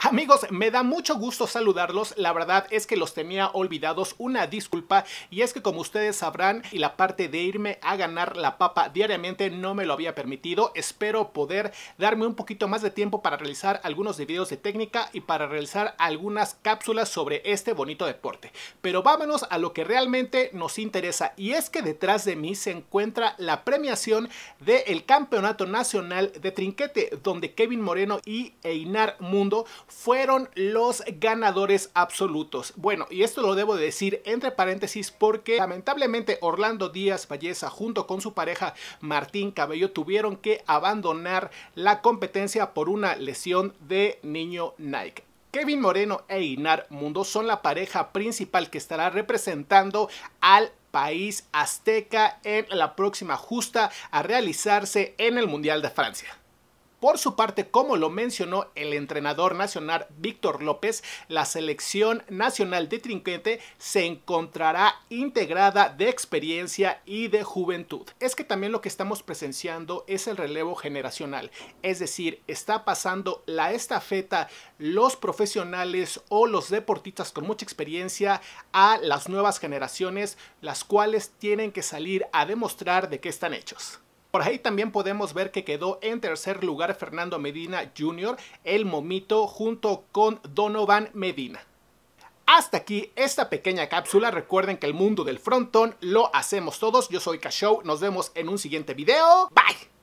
Amigos, me da mucho gusto saludarlos. La verdad es que los tenía olvidados. Una disculpa. Y es que como ustedes sabrán, y la parte de irme a ganar la papa diariamente no me lo había permitido. Espero poder darme un poquito más de tiempo para realizar algunos videos de técnica y para realizar algunas cápsulas sobre este bonito deporte. Pero vámonos a lo que realmente nos interesa. Y es que detrás de mí se encuentra la premiación del Campeonato Nacional de Trinquete, donde Kevin Moreno y Einar Mundo fueron los ganadores absolutos. Bueno, y esto lo debo decir entre paréntesis porque lamentablemente Orlando Díaz Valleza junto con su pareja Martín Cabello tuvieron que abandonar la competencia por una lesión de niño Nike. Kevin Moreno e Inar Mundo son la pareja principal que estará representando al país azteca en la próxima justa a realizarse en el Mundial de Francia. Por su parte, como lo mencionó el entrenador nacional Víctor López, la selección nacional de trinquete se encontrará integrada de experiencia y de juventud. Es que también lo que estamos presenciando es el relevo generacional, es decir, está pasando la estafeta los profesionales o los deportistas con mucha experiencia a las nuevas generaciones, las cuales tienen que salir a demostrar de qué están hechos. Por ahí también podemos ver que quedó en tercer lugar Fernando Medina Jr., el momito, junto con Donovan Medina. Hasta aquí esta pequeña cápsula. Recuerden que el mundo del frontón lo hacemos todos. Yo soy Cashow. Nos vemos en un siguiente video. Bye.